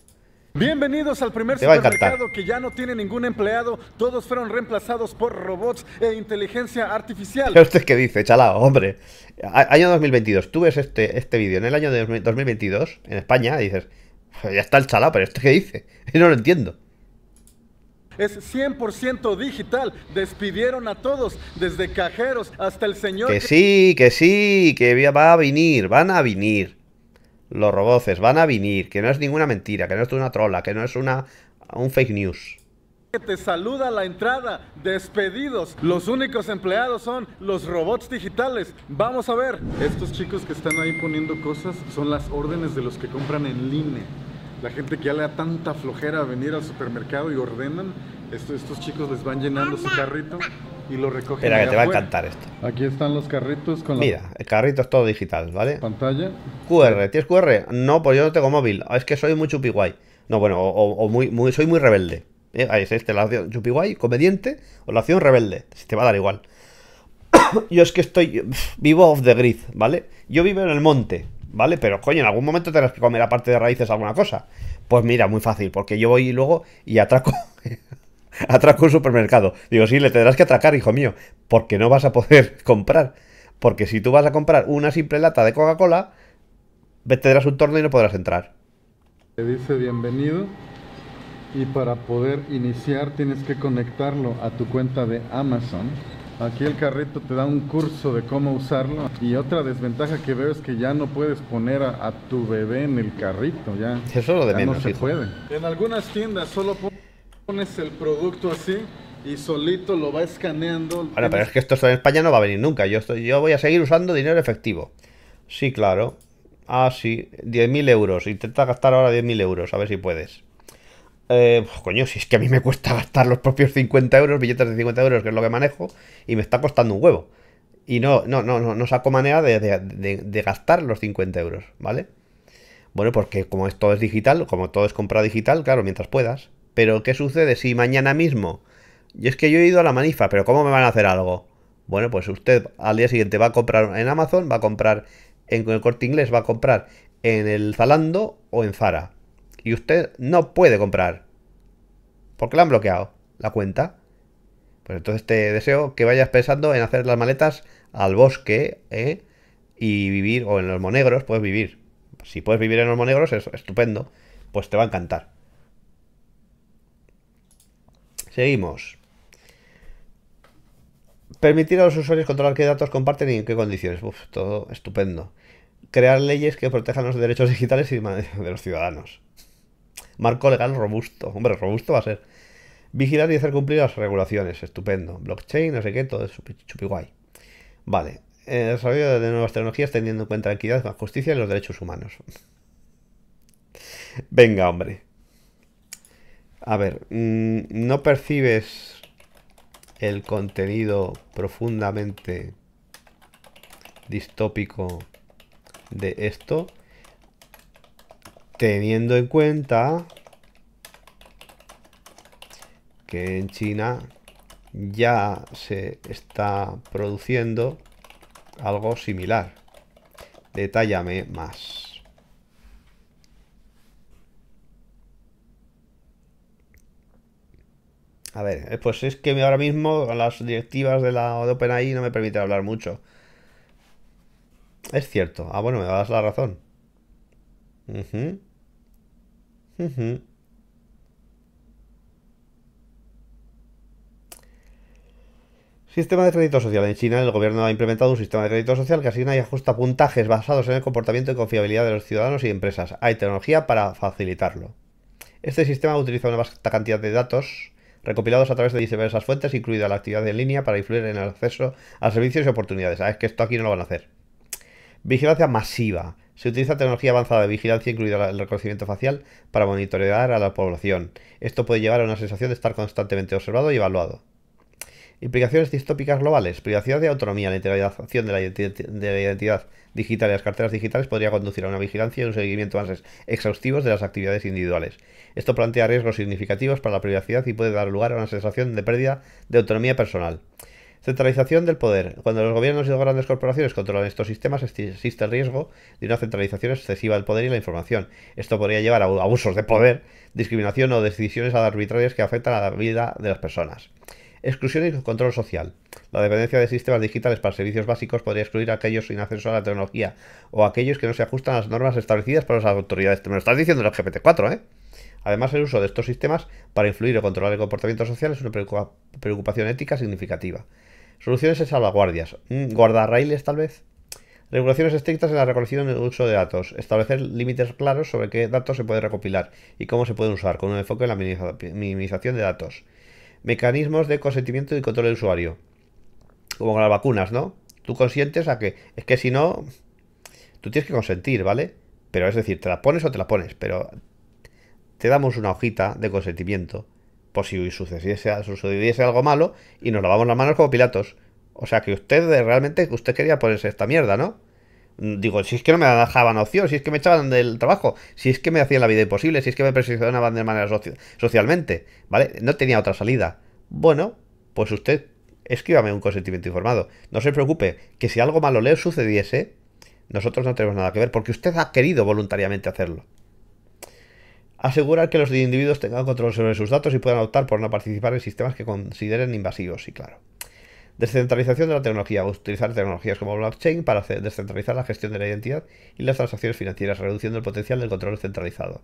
Bienvenidos al primer supermercado que ya no tiene ningún empleado. Todos fueron reemplazados por robots e inteligencia artificial. ¿Pero usted que dice, chalao? Hombre, año 2022. Tú ves este, este vídeo en el año 2022 en España y dices, ya está el chalao, pero ¿esto qué dice? Yo no lo entiendo es 100% digital. Despidieron a todos, desde cajeros hasta el señor. Que sí, que sí, que va a venir, van a venir. Los roboces van a venir, que no es ninguna mentira, que no es una trola, que no es una un fake news. Que te saluda la entrada, despedidos. Los únicos empleados son los robots digitales. Vamos a ver. Estos chicos que están ahí poniendo cosas son las órdenes de los que compran en línea. La gente que ya le da tanta flojera a venir al supermercado y ordenan estos chicos les van llenando su carrito y lo recogen. Espera, que te va a encantar esto. Aquí están los carritos con la... Mira, el carrito es todo digital, ¿vale? Pantalla. QR, ¿tienes QR? No, pues yo no tengo móvil. Es que soy muy chupiguay. No, bueno, o, muy, muy, soy muy rebelde. ¿Eh? Ahí es este, la chupi chupiguay, comediante, o la opción rebelde. Si te va a dar igual. yo es que estoy vivo off the grid, ¿vale? Yo vivo en el monte, ¿vale? Pero coño, en algún momento tendrás que comer aparte de raíces alguna cosa. Pues mira, muy fácil, porque yo voy luego y atraco. atraco un supermercado. Digo, sí, le tendrás que atracar, hijo mío, porque no vas a poder comprar. Porque si tú vas a comprar una simple lata de Coca-Cola, tendrás un torno y no podrás entrar. Te dice bienvenido y para poder iniciar tienes que conectarlo a tu cuenta de Amazon. Aquí el carrito te da un curso de cómo usarlo. Y otra desventaja que veo es que ya no puedes poner a, tu bebé en el carrito. Ya, Eso es lo de menos, no se puede. En algunas tiendas solo Pones el producto así y solito lo va escaneando. Bueno, pero es que esto en España no va a venir nunca. Yo, yo voy a seguir usando dinero efectivo. Sí, claro. Ah, sí, 10.000 euros. Intenta gastar ahora 10.000 euros, a ver si puedes. Eh, pues, coño, si es que a mí me cuesta gastar los propios 50 euros, billetes de 50 euros, que es lo que manejo, y me está costando un huevo. Y no, no, no, no, no saco manera de, gastar los 50 euros, ¿vale? Bueno, porque como esto es digital, como todo es compra digital, claro, mientras puedas. Pero, ¿qué sucede si mañana mismo? Y es que yo he ido a la manifa, pero ¿cómo me van a hacer algo? Bueno, pues usted al día siguiente va a comprar en Amazon, va a comprar en el corte inglés, va a comprar en el Zalando o en Zara. Y usted no puede comprar. Porque la han bloqueado la cuenta. Pues entonces te deseo que vayas pensando en hacer las maletas al bosque ¿eh? y vivir, o en los monegros, puedes vivir. Si puedes vivir en los monegros es estupendo, pues te va a encantar. Seguimos. Permitir a los usuarios controlar qué datos comparten y en qué condiciones. Uf, todo estupendo. Crear leyes que protejan los derechos digitales y de los ciudadanos. Marco legal robusto. Hombre, robusto va a ser. Vigilar y hacer cumplir las regulaciones. Estupendo. Blockchain, no sé qué, todo es chupi Vale. El eh, desarrollo de nuevas tecnologías teniendo en cuenta la equidad, la justicia y los derechos humanos. Venga, hombre. A ver, mm, no percibes el contenido profundamente distópico de esto, teniendo en cuenta que en China ya se está produciendo algo similar. Detállame más. A ver, eh, pues es que ahora mismo las directivas de la OpenAI no me permiten hablar mucho. Es cierto. Ah, bueno, me das la razón. Sistema de crédito social. En China el gobierno ha implementado un sistema de crédito social que asigna y ajusta puntajes basados en el comportamiento y confiabilidad de los ciudadanos y empresas. Hay tecnología para facilitarlo. Este sistema utiliza una vasta cantidad de datos recopilados a través de diversas fuentes, incluida la actividad en línea, para influir en el acceso a servicios y oportunidades. Ah, es que esto aquí no lo van a hacer. Vigilancia masiva. Se utiliza tecnología avanzada de vigilancia, incluida el reconocimiento facial, para monitorear a la población. Esto puede llevar a una sensación de estar constantemente observado y evaluado. Implicaciones distópicas globales, privacidad de autonomía, la integralización de la, de identidad digital y las carteras digitales podría conducir a una vigilancia y un seguimiento más exhaustivos de las actividades individuales. Esto plantea riesgos significativos para la privacidad y puede dar lugar a una sensación de pérdida de autonomía personal. Centralización del poder. Cuando los gobiernos y las grandes corporaciones controlan estos sistemas, existe el riesgo de una centralización excesiva del poder y la información. Esto podría llevar a abusos de poder, discriminación o decisiones arbitrarias que afectan a la vida de las personas. Exclusión y control social. La dependencia de sistemas digitales para servicios básicos podría excluir a aquellos sin acceso a la tecnología o a aquellos que no se ajustan a las normas establecidas por las autoridades. me lo estás diciendo el GPT-4, ¿eh? Además, el uso de estos sistemas para influir o controlar el comportamiento social es una preocupación ética significativa. Soluciones en salvaguardias. Mm, guardarraíles, tal vez. Regulaciones estrictas en la recolección y el uso de datos. Establecer límites claros sobre qué datos se puede recopilar y cómo se pueden usar, con un enfoque en la minimización de datos mecanismos de consentimiento y control del usuario. Como con las vacunas, ¿no? Tú consientes a que. Es que si no. Tú tienes que consentir, ¿vale? Pero es decir, te la pones o te la pones, pero te damos una hojita de consentimiento por si sucediese, algo malo y nos lavamos las manos como pilatos. O sea que usted realmente usted quería ponerse esta mierda, ¿no? Digo, si es que no me dejaban opción, si es que me echaban del trabajo, si es que me hacían la vida imposible, si es que me presionaban de manera socialmente, ¿vale? No tenía otra salida. Bueno, pues usted escríbame un consentimiento informado. No se preocupe, que si algo malo le sucediese, nosotros no tenemos nada que ver, porque usted ha querido voluntariamente hacerlo. Asegurar que los individuos tengan control sobre sus datos y puedan optar por no participar en sistemas que consideren invasivos, sí, claro. Descentralización de la tecnología. Utilizar tecnologías como blockchain para descentralizar la gestión de la identidad y las transacciones financieras, reduciendo el potencial del control centralizado.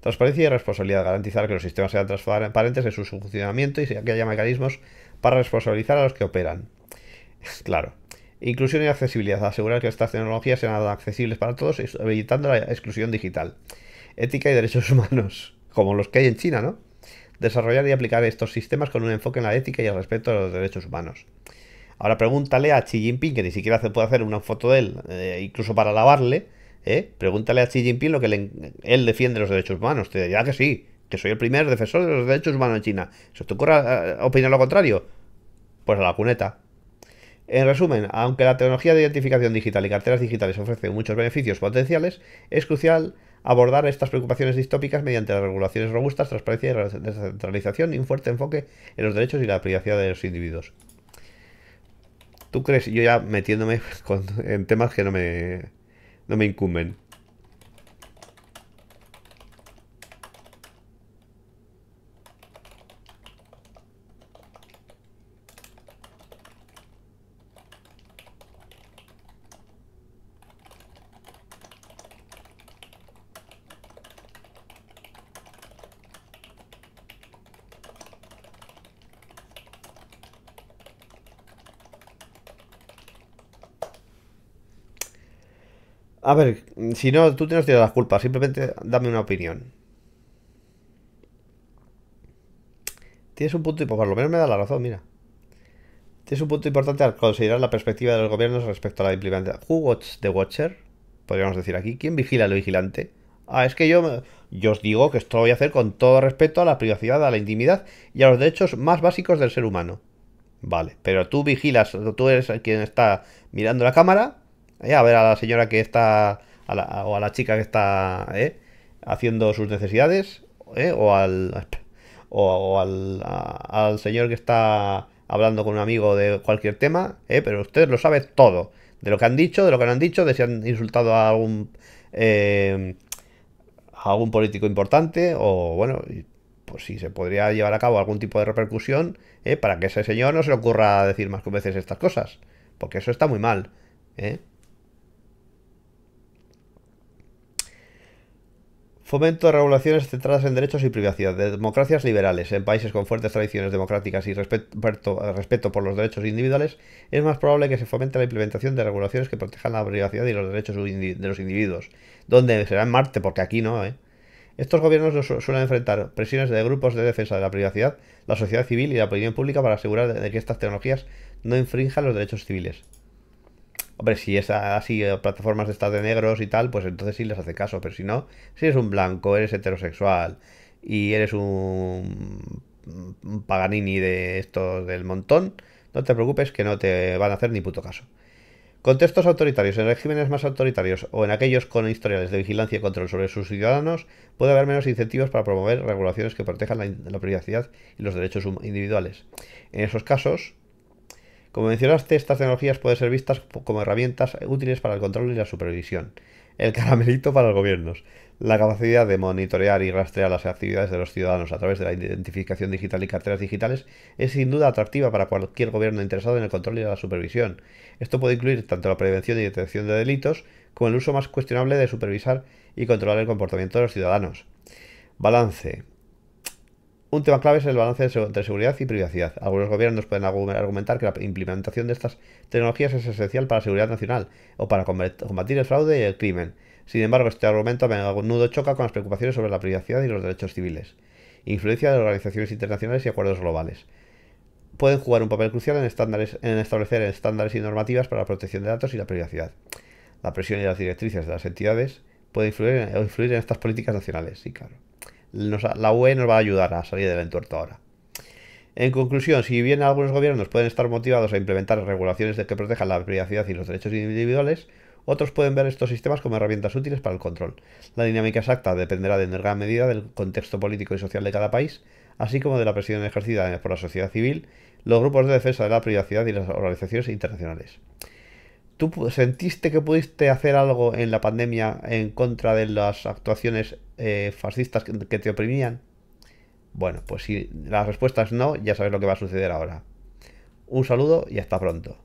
Transparencia y responsabilidad. Garantizar que los sistemas sean transparentes en su funcionamiento y que haya mecanismos para responsabilizar a los que operan. claro. Inclusión y accesibilidad. Asegurar que estas tecnologías sean accesibles para todos, evitando la exclusión digital. Ética y derechos humanos. Como los que hay en China, ¿no? desarrollar y aplicar estos sistemas con un enfoque en la ética y el respeto a los derechos humanos. Ahora pregúntale a Xi Jinping, que ni siquiera se puede hacer una foto de él, eh, incluso para lavarle. ¿eh? pregúntale a Xi Jinping lo que él defiende los derechos humanos. Te dirá que sí, que soy el primer defensor de los derechos humanos en China. Si te ocurre eh, opinar lo contrario, pues a la cuneta. En resumen, aunque la tecnología de identificación digital y carteras digitales ofrece muchos beneficios potenciales, es crucial abordar estas preocupaciones distópicas mediante las regulaciones robustas, transparencia y descentralización y un fuerte enfoque en los derechos y la privacidad de los individuos. ¿Tú crees? Yo ya metiéndome en temas que no me, no me incumben. A ver, si no, tú tienes las culpas, simplemente dame una opinión. Tienes un punto y por lo menos me da la razón, mira. Tienes un punto importante al considerar la perspectiva de los gobiernos respecto a la implementación. Who the watcher? Podríamos decir aquí. ¿Quién vigila al vigilante? Ah, es que yo, yo os digo que esto lo voy a hacer con todo respeto a la privacidad, a la intimidad y a los derechos más básicos del ser humano. Vale, pero tú vigilas, tú eres quien está mirando la cámara a ver a la señora que está, la, o a la chica que está ¿eh? haciendo sus necesidades, ¿eh? o al, o, al, señor que está hablando con un amigo de cualquier tema, ¿eh? pero usted lo sabe todo. De lo que han dicho, de lo que han dicho, de si han insultado a algún, em, a algún político importante, o bueno, pues si se podría llevar a cabo algún tipo de repercusión para que ese señor no se le ocurra decir más que veces estas cosas, porque eso está muy mal. ¿eh? Fomento de regulaciones centradas en derechos y privacidad de democracias liberales. En países con fuertes tradiciones democráticas y respeto, por los derechos individuales, es más probable que se fomente la implementación de regulaciones que protejan la privacidad y los derechos de los individuos. Donde será en Marte, porque aquí no, ¿eh? Estos gobiernos suelen enfrentar presiones de grupos de defensa de la privacidad, la sociedad civil y la opinión pública para asegurar de que estas tecnologías no infrinjan los derechos civiles. Hombre, si es así, eh, plataformas de estar de negros y tal, pues entonces sí les hace caso, pero si no, si eres un blanco, eres heterosexual y eres un, paganini de estos del montón, no te preocupes que no te van a hacer ni puto caso. Contextos autoritarios. En regímenes más autoritarios o en aquellos con historiales de vigilancia y control sobre sus ciudadanos, puede haber menos incentivos para promover regulaciones que protejan la privacidad y los derechos individuales. En esos casos, como mencionaste, estas tecnologías pueden ser vistas como herramientas útiles para el control y la supervisión. El caramelito para los gobiernos. La capacidad de monitorear y rastrear las actividades de los ciudadanos a través de la identificación digital y carteras digitales es sin duda atractiva para cualquier gobierno interesado en el control y la supervisión. Esto puede incluir tanto la prevención y detección de delitos como el uso más cuestionable de supervisar y controlar el comportamiento de los ciudadanos. Balance. Un tema clave es el balance entre seguridad y privacidad. Algunos gobiernos pueden argumentar que la implementación de estas tecnologías es esencial para la seguridad nacional o para combatir el fraude y el crimen. Sin embargo, este argumento a menudo choca con las preocupaciones sobre la privacidad y los derechos civiles, influencia de organizaciones internacionales y acuerdos globales. Pueden jugar un papel crucial en, establecer estándares y normativas para la protección de datos y la privacidad. La presión y las directrices de las entidades pueden influir en, influir en estas políticas nacionales, sí, claro la UE nos va a ayudar a salir del entuerto ahora. En conclusión, si bien algunos gobiernos pueden estar motivados a implementar regulaciones que protejan la privacidad y los derechos individuales, otros pueden ver estos sistemas como herramientas útiles para el control. La dinámica exacta dependerá en gran medida del contexto político y social de cada país, así como de la presión ejercida por la sociedad civil, los grupos de defensa de la privacidad y las organizaciones internacionales. ¿Tú sentiste que pudiste hacer algo en la pandemia en contra de las actuaciones eh, fascistas que, que te oprimían? Bueno, pues si la respuesta es no, ya sabes lo que va a suceder ahora. Un saludo y hasta pronto.